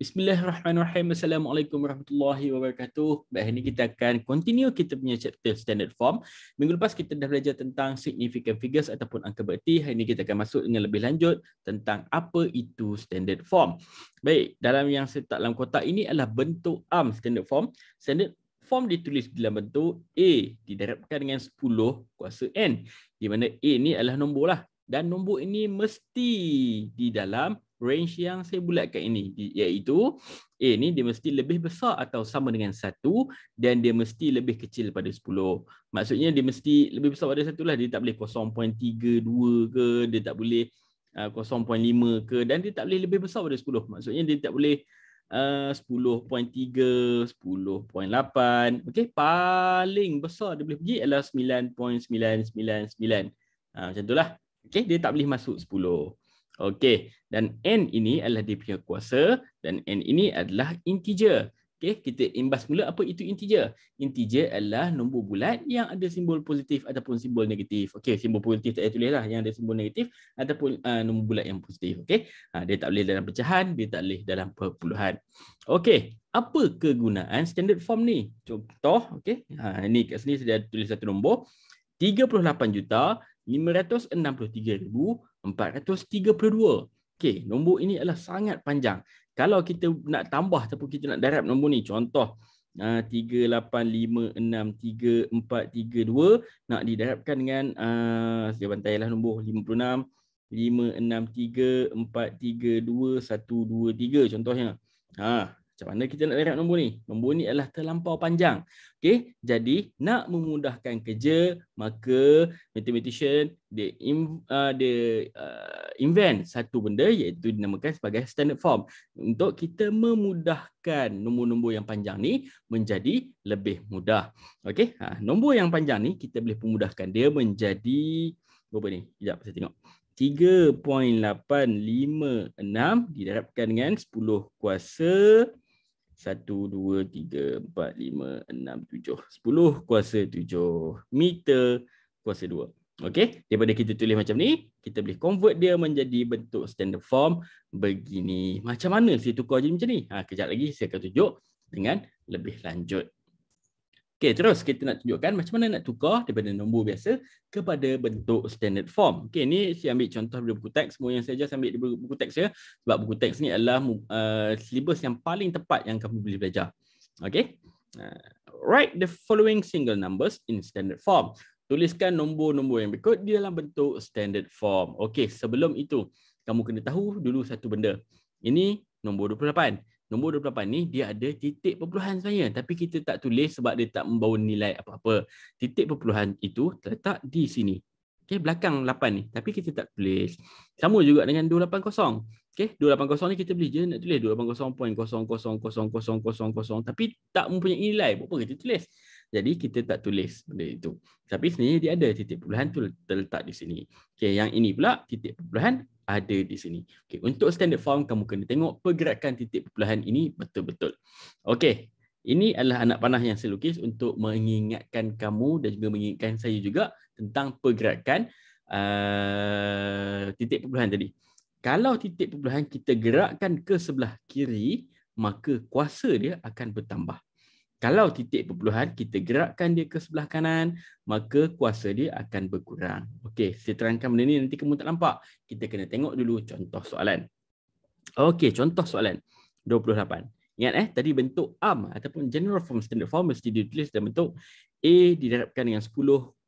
Bismillahirrahmanirrahim. Assalamualaikum warahmatullahi wabarakatuh. Baik, hari ini kita akan continue kita punya chapter standard form. Minggu lepas kita dah belajar tentang significant figures ataupun angka berarti. Hari ini kita akan masuk dengan lebih lanjut tentang apa itu standard form. Baik, dalam yang saya letak dalam kotak ini adalah bentuk am standard form. Standard form ditulis dalam bentuk A didarabkan dengan 10 kuasa N. Di mana A ini adalah nombor lah. Dan nombor ini mesti di dalam range yang saya bulatkan ini iaitu A ni dia mesti lebih besar atau sama dengan 1 dan dia mesti lebih kecil pada 10. Maksudnya dia mesti lebih besar pada 1 lah dia tak boleh 0.32 ke dia tak boleh 0.5 ke dan dia tak boleh lebih besar pada 10. Maksudnya dia tak boleh 10.3, 10.8. Okey paling besar dia boleh pergi adalah 9.999. Ah macam itulah. Okey dia tak boleh masuk 10. Okey, dan n ini adalah dia punya kuasa dan n ini adalah integer. Okey, kita imbas mula apa itu integer. Integer adalah nombor bulat yang ada simbol positif ataupun simbol negatif. Okey, simbol positif tak payah tulislah yang ada simbol negatif ataupun uh, nombor bulat yang positif. Okey, ha, dia tak boleh dalam pecahan, dia tak boleh dalam perpuluhan. Okey, apa kegunaan standard form ni? Contoh, okey, ha, ini kat sini saya dah tulis satu nombor. 38 juta 563,432. Okey, nombor ini adalah sangat panjang. Kalau kita nak tambah ataupun kita nak darab nombor ni, contoh uh, ah, 38563432 nak didarabkan dengan uh, ah, sejak bantai lah nombor 56 563432123 contohnya. Ha, macam mana kita nak lerak nombor ni? Nombor ni adalah terlampau panjang. Okay, jadi nak memudahkan kerja, maka mathematician dia in, uh, dia uh, invent satu benda iaitu dinamakan sebagai standard form untuk kita memudahkan nombor-nombor yang panjang ni menjadi lebih mudah. Okay, ha, nombor yang panjang ni kita boleh memudahkan dia menjadi berapa ni? Sekejap saya tengok. 3.856 didarabkan dengan 10 kuasa satu, dua, tiga, empat, lima, enam, tujuh. Sepuluh kuasa tujuh meter kuasa dua. Okey, daripada kita tulis macam ni, kita boleh convert dia menjadi bentuk standard form begini. Macam mana saya tukar jadi macam ni? Ha, kejap lagi saya akan tunjuk dengan lebih lanjut. Okey, terus kita nak tunjukkan macam mana nak tukar daripada nombor biasa kepada bentuk standard form. Okey, ni saya ambil contoh dari buku teks. Semua yang saya ajar saya ambil dari buku teks ya. Sebab buku teks ni adalah uh, syllabus yang paling tepat yang kamu boleh belajar. Okey. Uh, write the following single numbers in standard form. Tuliskan nombor-nombor yang berikut di dalam bentuk standard form. Okey, sebelum itu, kamu kena tahu dulu satu benda. Ini nombor 28. Nombor 28 ni dia ada titik perpuluhan sebenarnya tapi kita tak tulis sebab dia tak membawa nilai apa-apa. Titik perpuluhan itu terletak di sini. Okay, belakang 8 ni tapi kita tak tulis. Sama juga dengan 280. Okey, 280 ni kita boleh je nak tulis 280.000000 tapi tak mempunyai nilai. Apa kita tulis? Jadi kita tak tulis benda itu. Tapi sebenarnya dia ada titik perpuluhan tu terletak di sini. Okay, yang ini pula titik perpuluhan ada di sini. Okay, untuk standard form, kamu kena tengok pergerakan titik perpuluhan ini betul-betul. Okey, ini adalah anak panah yang saya lukis untuk mengingatkan kamu dan juga mengingatkan saya juga tentang pergerakan uh, titik perpuluhan tadi. Kalau titik perpuluhan kita gerakkan ke sebelah kiri, maka kuasa dia akan bertambah. Kalau titik perpuluhan kita gerakkan dia ke sebelah kanan, maka kuasa dia akan berkurang. Okey, saya terangkan benda ni nanti kamu tak nampak. Kita kena tengok dulu contoh soalan. Okey, contoh soalan 28. Ingat eh, tadi bentuk arm ataupun general form standard form mesti ditulis dalam bentuk A didarabkan dengan 10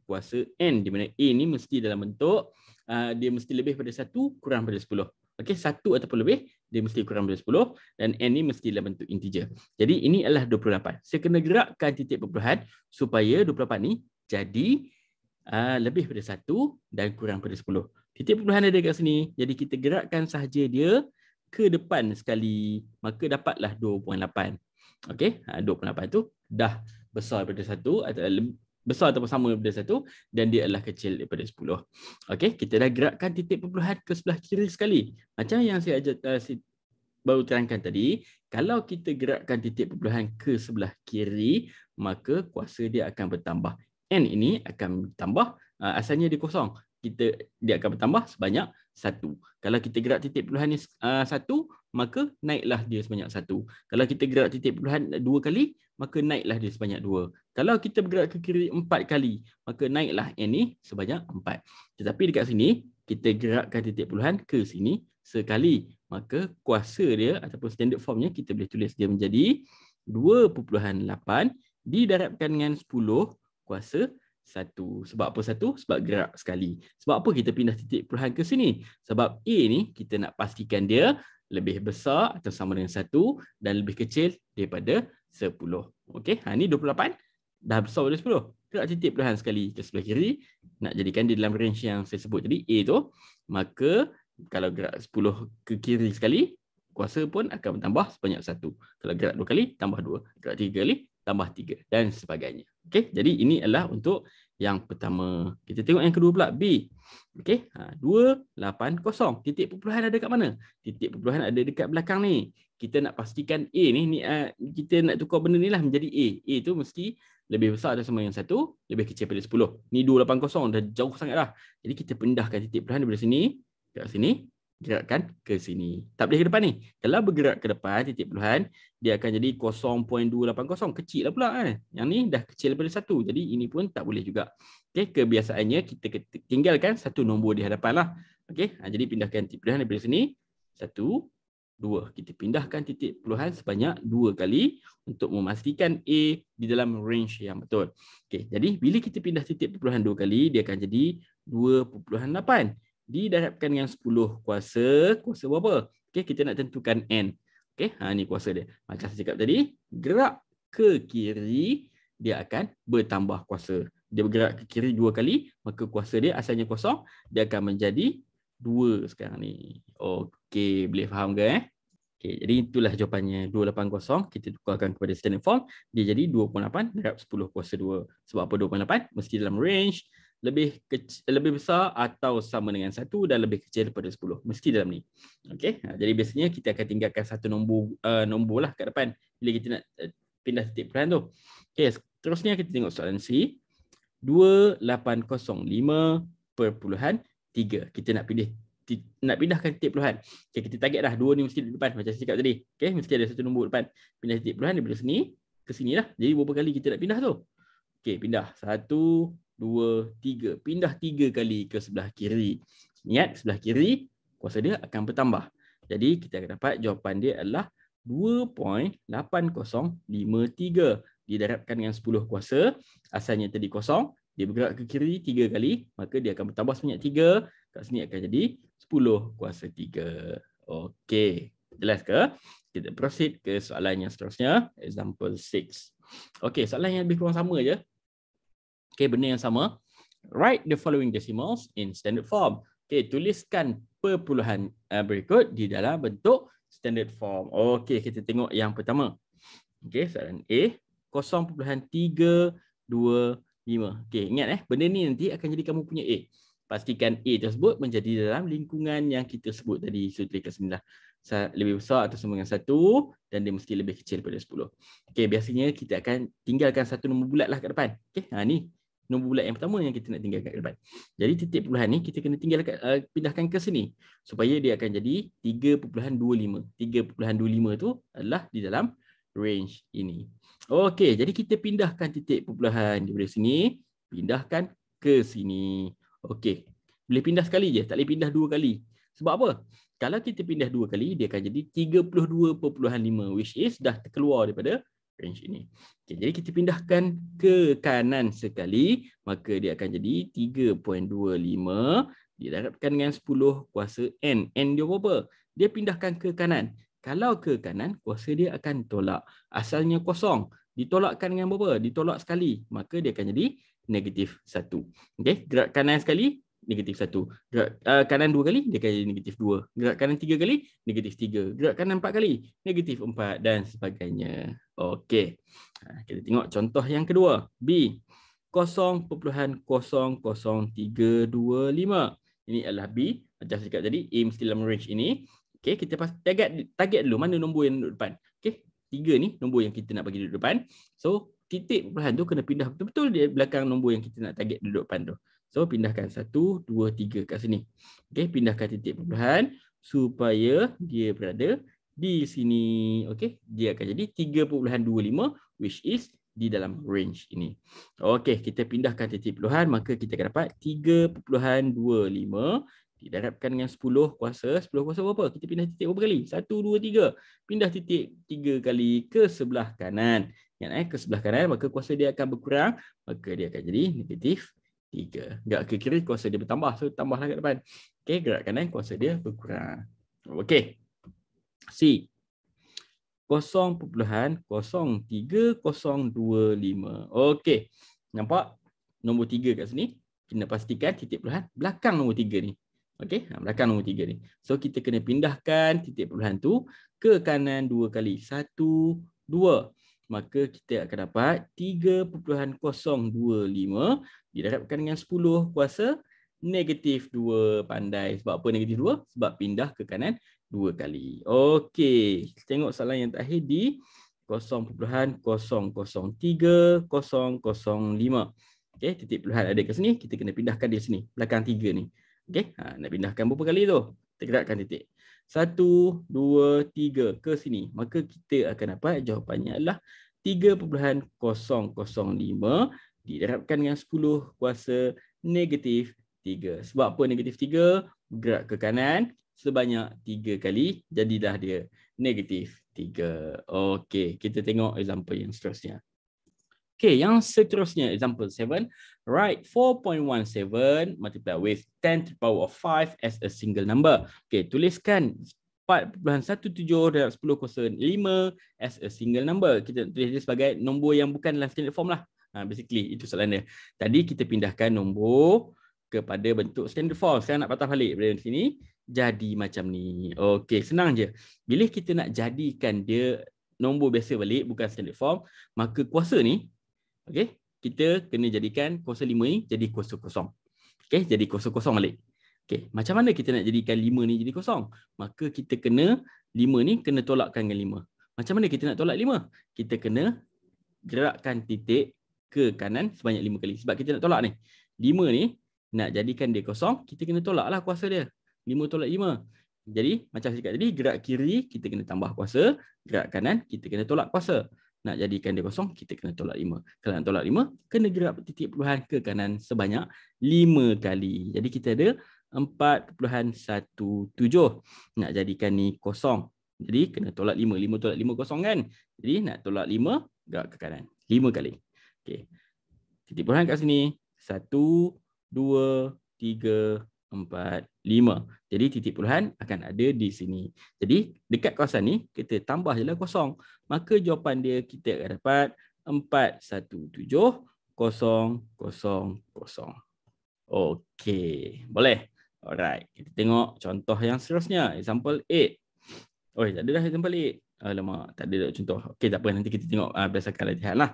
kuasa N di mana A ni mesti dalam bentuk uh, dia mesti lebih pada 1 kurang pada 10. Okey, 1 ataupun lebih dia mesti kurang daripada 10 dan n ni mesti dalam bentuk integer. Jadi ini adalah 28. Saya kena gerakkan titik perpuluhan supaya 28 ni jadi uh, lebih daripada 1 dan kurang daripada 10. Titik perpuluhan ada dekat sini. Jadi kita gerakkan sahaja dia ke depan sekali maka dapatlah 2.8. Okey, 2.8 ha, tu dah besar daripada 1 atau besar ataupun sama daripada satu dan dia adalah kecil daripada sepuluh. Okey, kita dah gerakkan titik perpuluhan ke sebelah kiri sekali. Macam yang saya ajar uh, eh, si, baru terangkan tadi, kalau kita gerakkan titik perpuluhan ke sebelah kiri, maka kuasa dia akan bertambah. N ini akan bertambah, uh, eh, asalnya dia kosong. Kita dia akan bertambah sebanyak satu. Kalau kita gerak titik puluhan ni uh, satu, maka naiklah dia sebanyak satu. Kalau kita gerak titik puluhan dua kali, maka naiklah dia sebanyak dua. Kalau kita bergerak ke kiri empat kali, maka naiklah N ni sebanyak empat. Tetapi dekat sini, kita gerakkan titik puluhan ke sini sekali. Maka kuasa dia ataupun standard formnya kita boleh tulis dia menjadi 2.8 didarabkan dengan 10 kuasa satu. Sebab apa satu? Sebab gerak sekali. Sebab apa kita pindah titik perhan ke sini? Sebab A ni kita nak pastikan dia lebih besar atau sama dengan satu dan lebih kecil daripada sepuluh. Okey, ha, ni 28 dah besar daripada sepuluh. Gerak titik perhan sekali ke sebelah kiri nak jadikan dia dalam range yang saya sebut tadi A tu. Maka kalau gerak sepuluh ke kiri sekali kuasa pun akan bertambah sebanyak satu. Kalau gerak dua kali, tambah dua. Gerak tiga kali, tambah tiga dan sebagainya. Okey, jadi ini adalah untuk yang pertama. Kita tengok yang kedua pula B. Okey, ha 280. Titik perpuluhan ada dekat mana? Titik perpuluhan ada dekat belakang ni. Kita nak pastikan A ni ni uh, kita nak tukar benda ni lah menjadi A. A tu mesti lebih besar atau sama yang satu, lebih kecil pada 10. Ni 280 dah jauh sangat dah. Jadi kita pindahkan titik perpuluhan daripada sini ke sini gerakkan ke sini. Tak boleh ke depan ni. Kalau bergerak ke depan titik puluhan, dia akan jadi 0.280. Kecil lah pula kan. Yang ni dah kecil daripada satu. Jadi ini pun tak boleh juga. Okay, kebiasaannya kita tinggalkan satu nombor di hadapan lah. Okay, ha, jadi pindahkan titik puluhan daripada sini. Satu, dua. Kita pindahkan titik puluhan sebanyak dua kali untuk memastikan A di dalam range yang betul. Okay, jadi bila kita pindah titik puluhan dua kali, dia akan jadi 2.8 didarabkan dengan 10 kuasa kuasa berapa? Okay, kita nak tentukan n. Okay, ha ni kuasa dia. Ha, macam saya cakap tadi, gerak ke kiri dia akan bertambah kuasa. Dia bergerak ke kiri dua kali, maka kuasa dia asalnya kosong, dia akan menjadi dua sekarang ni. Okey, boleh faham ke eh? Okey, jadi itulah jawapannya. 280 kita tukarkan kepada standard form, dia jadi 28 darab 10 kuasa 2. Sebab apa 28? Mesti dalam range lebih kecil, lebih besar atau sama dengan satu dan lebih kecil daripada sepuluh mesti dalam ni okey ha, jadi biasanya kita akan tinggalkan satu nombor uh, lah kat depan bila kita nak uh, pindah titik peran tu okey seterusnya kita tengok soalan C 2805.3 kita nak pindah nak pindahkan titik peluhan. Okey kita target dah dua ni mesti di depan macam saya cakap tadi. Okey mesti ada satu nombor depan. Pindah titik peluhan daripada sini ke sini lah. Jadi berapa kali kita nak pindah tu? Okey pindah. satu dua, tiga. Pindah tiga kali ke sebelah kiri. Ingat, sebelah kiri kuasa dia akan bertambah. Jadi, kita akan dapat jawapan dia adalah 2.8053. Didarapkan dengan 10 kuasa. Asalnya tadi kosong. Dia bergerak ke kiri tiga kali. Maka dia akan bertambah sebanyak tiga. Kat sini akan jadi 10 kuasa tiga. Okey. Jelas ke? Kita proceed ke soalan yang seterusnya. Example 6. Okey, soalan yang lebih kurang sama je okay, benda yang sama. Write the following decimals in standard form. Okay, tuliskan perpuluhan uh, berikut di dalam bentuk standard form. Okay, kita tengok yang pertama. Okay, soalan A. 0.325. Okay, ingat eh. Benda ni nanti akan jadi kamu punya A. Pastikan A tersebut menjadi dalam lingkungan yang kita sebut tadi. So, tulis lebih besar atau sama dengan 1 dan dia mesti lebih kecil daripada sepuluh. Okay, biasanya kita akan tinggalkan satu nombor bulat lah kat depan. Okay, ha, ni nombor bulat yang pertama yang kita nak tinggalkan ke depan. Jadi titik puluhan ni kita kena tinggalkan uh, pindahkan ke sini supaya dia akan jadi 3.25. 3.25 tu adalah di dalam range ini. Okey, jadi kita pindahkan titik puluhan daripada sini, pindahkan ke sini. Okey. Boleh pindah sekali je, tak boleh pindah dua kali. Sebab apa? Kalau kita pindah dua kali, dia akan jadi 32.5 which is dah terkeluar daripada range ini. Okay, jadi kita pindahkan ke kanan sekali, maka dia akan jadi 3.25 didarabkan dengan 10 kuasa n. n dia berapa? Dia pindahkan ke kanan. Kalau ke kanan, kuasa dia akan tolak. Asalnya kosong. Ditolakkan dengan berapa? Ditolak sekali. Maka dia akan jadi negatif 1. Okay, gerak kanan sekali, negatif satu. Gerak uh, kanan dua kali, dia akan negatif dua. Gerak kanan tiga kali, negatif tiga. Gerak kanan empat kali, negatif empat dan sebagainya. Okey. Ah, kita tengok contoh yang kedua. B, 0.00325. Ini adalah B. Macam saya cakap tadi, aim still dalam range ini. Okey, kita pas target, target dulu. Mana nombor yang duduk depan? Okey, tiga ni nombor yang kita nak bagi duduk depan. So, titik perpuluhan tu kena pindah betul-betul di belakang nombor yang kita nak target duduk depan tu. So pindahkan 1, 2, 3 kat sini. Okay, pindahkan titik perubahan supaya dia berada di sini. Okay, dia akan jadi 3.25 which is di dalam range ini. Okay, kita pindahkan titik perubahan, maka kita akan dapat 3.25 didarabkan dengan 10 kuasa. 10 kuasa berapa? Kita pindah titik berapa kali? 1, 2, 3. Pindah titik 3 kali ke sebelah kanan. Ingat eh, ke sebelah kanan maka kuasa dia akan berkurang. Maka dia akan jadi negatif 0.25. 3. Gerak ke kiri kuasa dia bertambah. So tambahlah kat depan. Okey, gerak kanan kuasa dia berkurang. Okey. C. 0.03025. Okey. Nampak? Nombor 3 kat sini. Kena pastikan titik puluhan belakang nombor 3 ni. Okey, ha, belakang nombor 3 ni. So kita kena pindahkan titik puluhan tu ke kanan dua kali. 1 2 maka kita akan dapat 3.025 didarabkan dengan 10 kuasa negatif 2 pandai. Sebab apa negatif 2? Sebab pindah ke kanan 2 kali. Okey, tengok soalan yang terakhir di 0.003005. Okey, titik puluhan ada ke sini, kita kena pindahkan dia sini, belakang 3 ni. Okey, ha, nak pindahkan berapa kali tu? Kita gerakkan titik. Satu, dua, tiga ke sini. Maka kita akan dapat jawapannya adalah 3.005 diterapkan dengan 10 kuasa negatif 3. Sebab apa negatif 3? Gerak ke kanan sebanyak 3 kali. Jadilah dia negatif 3. Okey, kita tengok contoh yang seterusnya. Okey, yang seterusnya contoh 7 right? 4.17 multiplied with 10 to the power of 5 as a single number. Okay, tuliskan 4.17 darab 10 kuasa 5 as a single number. Kita tulis dia sebagai nombor yang bukan dalam standard form lah. Ha, basically, itu soalan dia. Tadi kita pindahkan nombor kepada bentuk standard form. Saya nak patah balik dari sini. Jadi macam ni. Okay, senang je. Bila kita nak jadikan dia nombor biasa balik, bukan standard form, maka kuasa ni, okay? kita kena jadikan kuasa 5 ni jadi kuasa kosong. Okey, jadi kuasa kosong balik. Okey, macam mana kita nak jadikan 5 ni jadi kosong? Maka kita kena 5 ni kena tolakkan dengan 5. Macam mana kita nak tolak 5? Kita kena gerakkan titik ke kanan sebanyak 5 kali. Sebab kita nak tolak ni. 5 ni nak jadikan dia kosong, kita kena tolak lah kuasa dia. 5 tolak 5. Jadi macam saya cakap tadi, gerak kiri kita kena tambah kuasa, gerak kanan kita kena tolak kuasa nak jadikan dia kosong, kita kena tolak 5. Kalau nak tolak 5, kena gerak titik puluhan ke kanan sebanyak 5 kali. Jadi kita ada 4.17 nak jadikan ni kosong. Jadi kena tolak 5. 5 tolak 5 kosong kan? Jadi nak tolak 5, gerak ke kanan. 5 kali. Okay. Titik puluhan kat sini. 1, 2, 3, empat, lima. Jadi titik puluhan akan ada di sini. Jadi dekat kawasan ni kita tambah jelah kosong. Maka jawapan dia kita akan dapat empat, satu, tujuh, kosong, kosong, kosong. Okey, boleh? Alright, kita tengok contoh yang seterusnya. Example 8. Oh, tak ada dah example 8. Alamak, tak ada contoh. Okey, tak apa. Nanti kita tengok uh, berdasarkan latihan lah.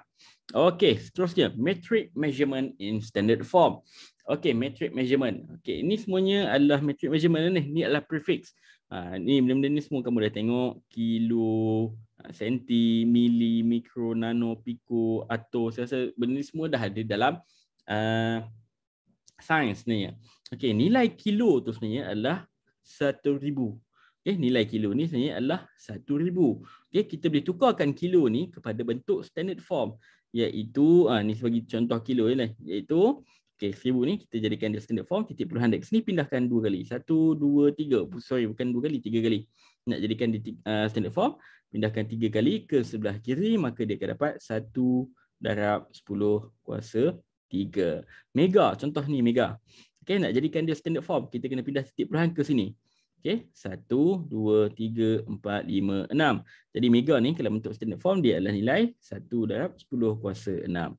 Okey, seterusnya. Metric measurement in standard form. Okay, metric measurement. Okay, ini semuanya adalah metric measurement lah ni. Ni adalah prefix. Ha, ni benda-benda ni semua kamu dah tengok. Kilo, ha, senti, mili, mikro, nano, piko, atau Saya rasa benda ni semua dah ada dalam uh, sains ni. Okay, nilai kilo tu sebenarnya adalah satu ribu. Okay, nilai kilo ni sebenarnya adalah satu ribu. Okay, kita boleh tukarkan kilo ni kepada bentuk standard form. Iaitu, uh, ni sebagai contoh kilo ni. Lah. Iaitu, Okay, seribu ni kita jadikan dia standard form, titik puluhan dari sini pindahkan dua kali. Satu, dua, tiga. Sorry, bukan dua kali, tiga kali. Nak jadikan dia uh, standard form, pindahkan tiga kali ke sebelah kiri, maka dia akan dapat satu darab sepuluh kuasa tiga. Mega, contoh ni mega. Okay, nak jadikan dia standard form, kita kena pindah titik puluhan ke sini. Okay, satu, dua, tiga, empat, lima, enam. Jadi mega ni kalau bentuk standard form, dia adalah nilai satu darab sepuluh kuasa enam.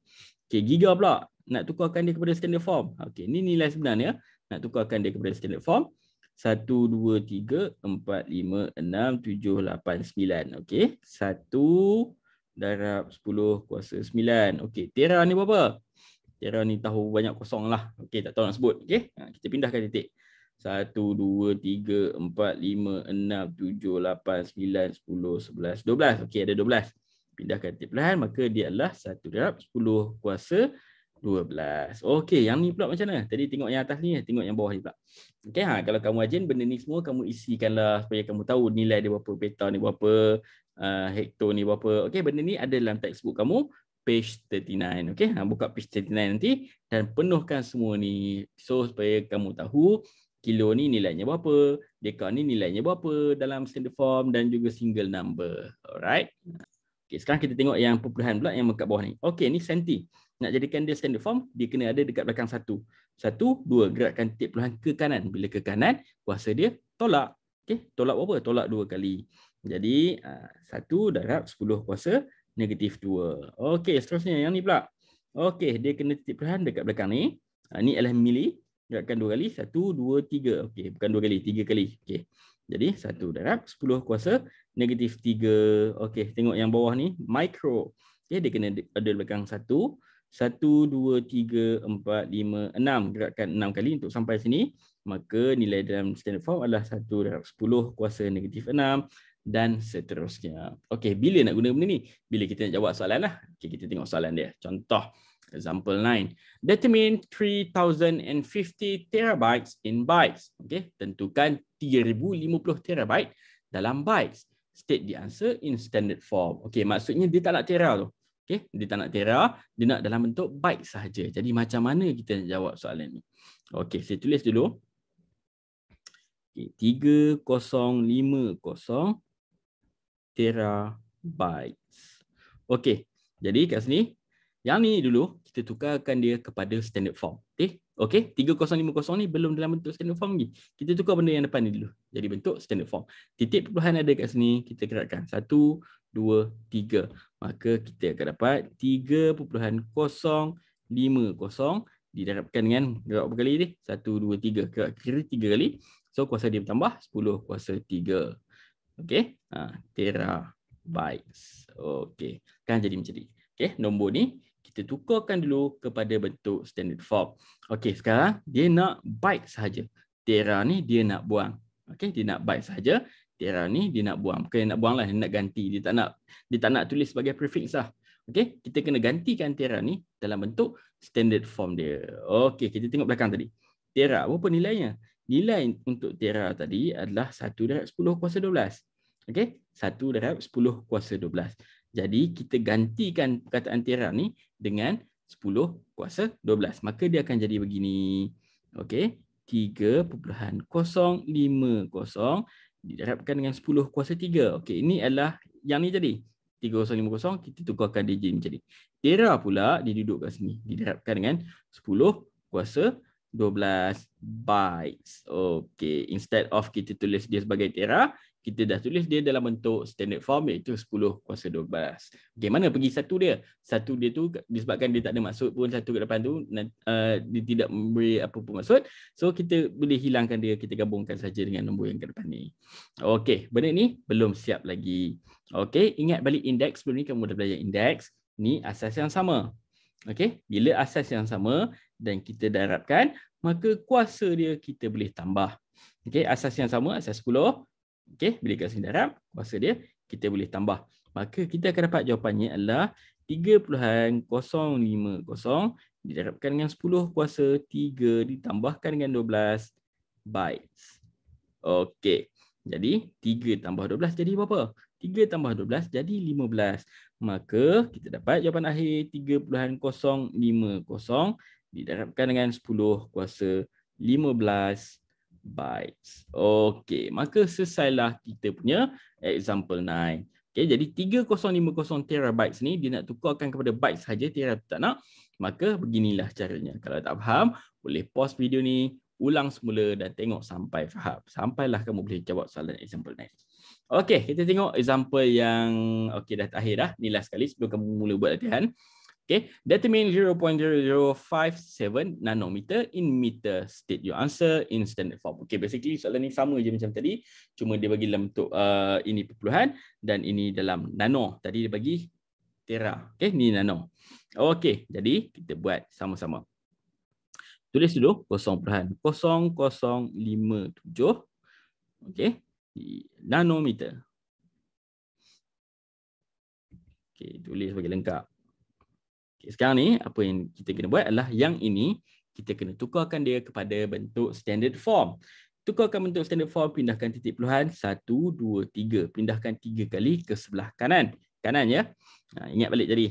Okey, giga pula nak tukarkan dia kepada standard form. Okey, ni nilai sebenarnya nak tukarkan dia kepada standard form. 1 2 3 4 5 6 7 8 9. Okey. 1 darab 10 kuasa 9. Okey, tera ni berapa? Tera ni tahu banyak kosong lah. Okey, tak tahu nak sebut. Okey. Ha, kita pindahkan titik. 1 2 3 4 5 6 7 8 9 10 11 12. Okey, ada 12 pindahkan titik perlahan maka dia adalah 1 darab 10 kuasa 12. Okey, yang ni pula macam mana? Tadi tengok yang atas ni, tengok yang bawah ni pula. Okey, ha, kalau kamu ajin benda ni semua kamu isikanlah supaya kamu tahu nilai dia berapa, beta ni berapa, uh, hekto ni berapa. Okey, benda ni ada dalam textbook kamu page 39. Okey, ha, buka page 39 nanti dan penuhkan semua ni. So, supaya kamu tahu kilo ni nilainya berapa, dekar ni nilainya berapa dalam standard form dan juga single number. Alright. Okay, sekarang kita tengok yang perpuluhan pula yang dekat bawah ni. Okey, ni senti. Nak jadikan dia standard form, dia kena ada dekat belakang satu. Satu, dua. Gerakkan tip puluhan ke kanan. Bila ke kanan, kuasa dia tolak. Okey, tolak berapa? Tolak dua kali. Jadi, ah, satu darab sepuluh kuasa negatif dua. Okey, seterusnya yang ni pula. Okey, dia kena titik puluhan dekat belakang ni. Ini ah, adalah milih. Gerakkan dua kali. Satu, dua, tiga. Okey, bukan dua kali. Tiga kali. Okey. Jadi, satu darab. Sepuluh kuasa. Negatif tiga. Okey, tengok yang bawah ni. mikro, Okey, dia kena ada belakang satu. Satu, dua, tiga, empat, lima, enam. Gerakkan enam kali untuk sampai sini. Maka nilai dalam standard form adalah satu darab sepuluh kuasa negatif enam dan seterusnya. Okey, bila nak guna benda ni? Bila kita nak jawab soalan lah. Okey, kita tengok soalan dia. Contoh. Example 9. Determine 3,050 terabytes in bytes. Okay, tentukan 3,050 terabyte dalam bytes. State the answer in standard form. Okay, maksudnya dia tak nak tera tu. Okay, dia tak nak tera. Dia nak dalam bentuk byte sahaja. Jadi macam mana kita nak jawab soalan ni? Okay, saya tulis dulu. Okay, 3,050 terabytes. Okay, jadi kat sini. Yang ni dulu kita tukarkan dia kepada standard form. Okey? Okey, 3050 ni belum dalam bentuk standard form lagi. Kita tukar benda yang depan ni dulu. Jadi bentuk standard form. Titik perpuluhan ada kat sini, kita keratkan. 1 2 3. Maka kita akan dapat 3.050 didarabkan dengan berapa kali ni? 1 2 3. Kerat kiri 3 kali. So kuasa dia bertambah 10 kuasa 3. Okay, Ha, ah, terabytes. Okay, Kan jadi macam ni. Okey, nombor ni kita tukarkan dulu kepada bentuk standard form. Okey, sekarang dia nak byte saja. Tera ni dia nak buang. Okey, dia nak byte saja. Tera ni dia nak buang. Bukan nak buanglah, dia nak ganti. Dia tak nak dia tak nak tulis sebagai prefix lah. Okey, kita kena gantikan tera ni dalam bentuk standard form dia. Okey, kita tengok belakang tadi. Tera apa nilainya? Nilai untuk tera tadi adalah 1 darab 10 kuasa 12. Okey, 1 darab 10 kuasa 12. Jadi kita gantikan perkataan tera ni dengan 10 kuasa 12. Maka dia akan jadi begini. Okey. 3.050 diharapkan dengan 10 kuasa 3. Okey, ini adalah yang ni jadi. 3050 kita tukarkan dia jadi menjadi. Tera pula didudukkan sini. Diharapkan dengan 10 kuasa 12 bytes. Okey, instead of kita tulis dia sebagai tera, kita dah tulis dia dalam bentuk standard form iaitu 10 kuasa 12. Okey, mana pergi satu dia? Satu dia tu disebabkan dia tak ada maksud pun satu ke depan tu uh, dia tidak memberi apa pun maksud. So kita boleh hilangkan dia, kita gabungkan saja dengan nombor yang ke depan ni. Okey, benda ni belum siap lagi. Okey, ingat balik indeks sebelum ni kamu dah belajar indeks. Ni asas yang sama. Okey, bila asas yang sama dan kita darabkan, maka kuasa dia kita boleh tambah. Okey, asas yang sama, asas 10 Okey, bila kat sini darab, kuasa dia kita boleh tambah. Maka kita akan dapat jawapannya adalah 30.050 didarabkan dengan 10 kuasa 3 ditambahkan dengan 12 bytes. Okey. Jadi 3 tambah 12 jadi berapa? 3 tambah 12 jadi 15. Maka kita dapat jawapan akhir 30.050 didarabkan dengan 10 kuasa 15 bytes bytes. Okey, maka selesailah kita punya example 9. Okey, jadi 3050 terabytes ni dia nak tukarkan kepada bytes saja terabyte tak nak. Maka beginilah caranya. Kalau tak faham, boleh pause video ni, ulang semula dan tengok sampai faham. Sampailah kamu boleh jawab soalan example 9. Okey, kita tengok example yang okey dah terakhir dah. Inilah sekali sebelum kamu mula buat latihan. Okay, determine 0.0057 nanometer in meter. State your answer in standard form. Okay, basically soalan ni sama je macam tadi. Cuma dia bagi dalam bentuk uh, ini perpuluhan dan ini dalam nano. Tadi dia bagi tera. Okay, ni nano. Okay, jadi kita buat sama-sama. Tulis dulu kosong perpuluhan. Kosong, kosong, lima, tujuh. Okay, nanometer. Okay, tulis bagi lengkap. Okay, sekarang ni apa yang kita kena buat adalah yang ini kita kena tukarkan dia kepada bentuk standard form. Tukarkan bentuk standard form, pindahkan titik puluhan satu dua tiga, Pindahkan tiga kali ke sebelah kanan. Kanan ya. Ha, ingat balik jadi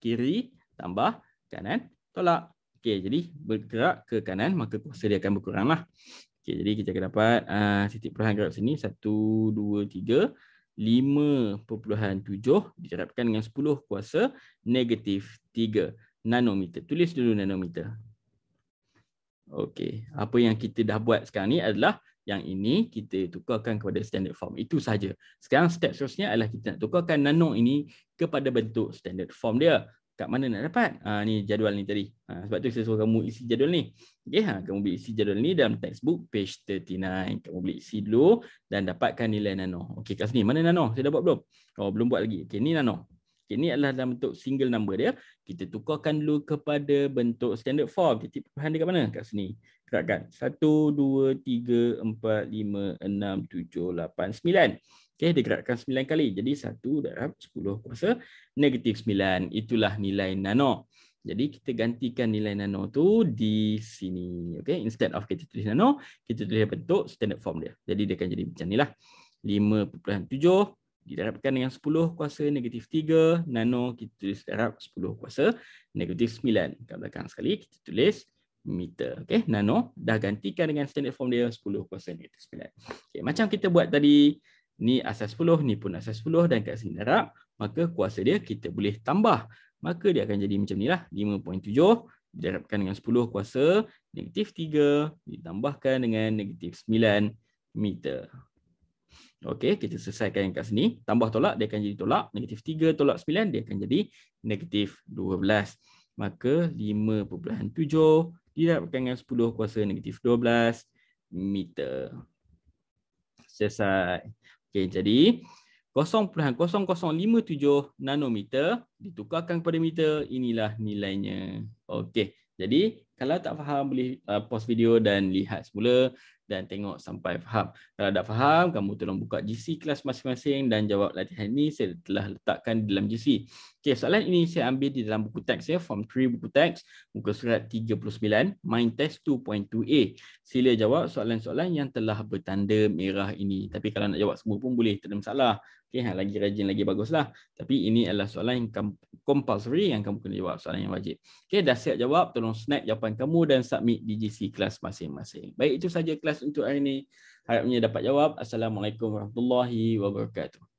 kiri tambah kanan tolak. Okey jadi bergerak ke kanan maka kuasa dia akan berkuranglah. Okey jadi kita akan dapat uh, titik puluhan kat sini satu dua tiga. 5.7 diterapkan dengan 10 kuasa negatif 3 nanometer. Tulis dulu nanometer. Okey, apa yang kita dah buat sekarang ni adalah yang ini kita tukarkan kepada standard form. Itu sahaja. Sekarang step seterusnya adalah kita nak tukarkan nano ini kepada bentuk standard form dia kat mana nak dapat uh, ni jadual ni tadi uh, sebab tu saya suruh kamu isi jadual ni okey ha kamu boleh isi jadual ni dalam textbook page 39 kamu boleh isi dulu dan dapatkan nilai nano okey kat sini mana nano saya dah buat belum oh belum buat lagi okey ni nano okey ni adalah dalam bentuk single number dia kita tukarkan dulu kepada bentuk standard form titik perpecahan dekat mana kat sini gerakkan 1 2 3 4 5 6 7 8 9 Okey, digerakkan 9 kali. Jadi 1 darab 10 kuasa negatif 9. Itulah nilai nano. Jadi kita gantikan nilai nano tu di sini. Okay, instead of kita tulis nano, kita tulis bentuk standard form dia. Jadi dia akan jadi macam nilah. 5.7 didarabkan dengan 10 kuasa negatif 3 nano kita tulis darab 10 kuasa negatif 9. Kat belakang sekali kita tulis meter. Okay, nano dah gantikan dengan standard form dia 10 kuasa negatif 9. Okey, macam kita buat tadi ni asas 10 ni pun asas 10 dan kat sini darab maka kuasa dia kita boleh tambah maka dia akan jadi macam ni nilah 5.7 darabkan dengan 10 kuasa negatif 3 ditambahkan dengan negatif 9 meter Okey, kita selesaikan kat sini. Tambah tolak, dia akan jadi tolak. Negatif 3 tolak 9, dia akan jadi negatif 12. Maka 5.7 didapatkan dengan 10 kuasa negatif 12 meter. Selesai. Okey, jadi 0.0057 nanometer ditukarkan kepada meter, inilah nilainya. Okey, jadi kalau tak faham boleh uh, pause video dan lihat semula dan tengok sampai faham. Kalau dah faham, kamu tolong buka GC kelas masing-masing dan jawab latihan ini saya telah letakkan di dalam GC. Okey, soalan ini saya ambil di dalam buku teks ya, form 3 buku teks, muka surat 39, mind test 2.2A. Sila jawab soalan-soalan yang telah bertanda merah ini. Tapi kalau nak jawab semua pun boleh, tak ada masalah. Okey, ha, lagi rajin lagi baguslah. Tapi ini adalah soalan yang compulsory yang kamu kena jawab, soalan yang wajib. Okey, dah siap jawab, tolong snap jawapan jawapan kamu dan submit DGC kelas masing-masing. Baik itu saja kelas untuk hari ini. Harapnya dapat jawab. Assalamualaikum warahmatullahi wabarakatuh.